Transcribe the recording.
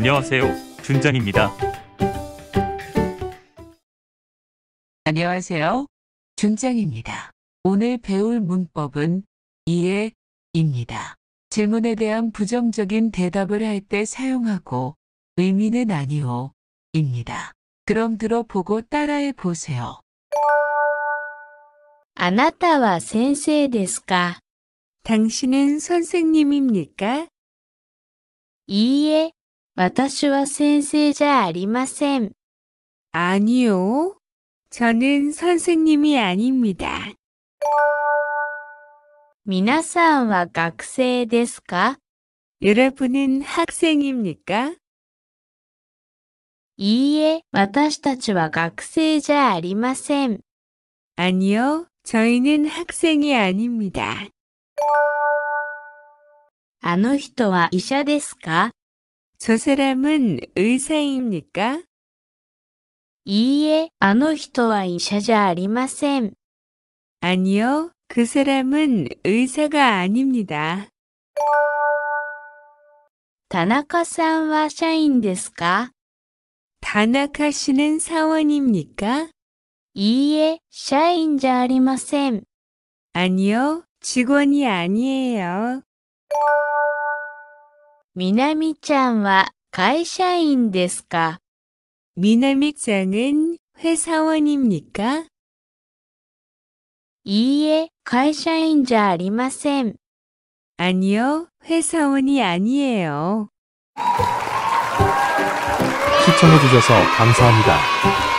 안녕하세요. 준장입니다. 안녕하세요. 준장입니다. 오늘 배울 문법은 이해입니다. 질문에 대한 부정적인 대답을 할 때 사용하고 의미는 아니오 입니다. 그럼 들어보고 따라해 보세요. あなたは先生ですか? 당신은 선생님입니까? 이에 私は先生じゃありません。아니요저는선생님이아닙니다みなさんは学生ですか여러분은학생입니까いいえ、私たちは学生じゃありません아니요저희는학생이아닙니다あの人は医者ですか저 사람은 의사입니까? 이에, 아あの人は이者자아ありま 아니요, 그 사람은 의사가 아닙니다. 田中さんは社인ですか 다나카 씨는 사원입니까? 이에, え인자아ゃあり 아니요, 직원이 아니에요. 미나미ちゃんは 会社員ですか? 미나미ちゃん은 회사원입니까? 이에, 会社員じゃありません. 아니요, 회사원이 아니에요. 시청해주셔서 감사합니다.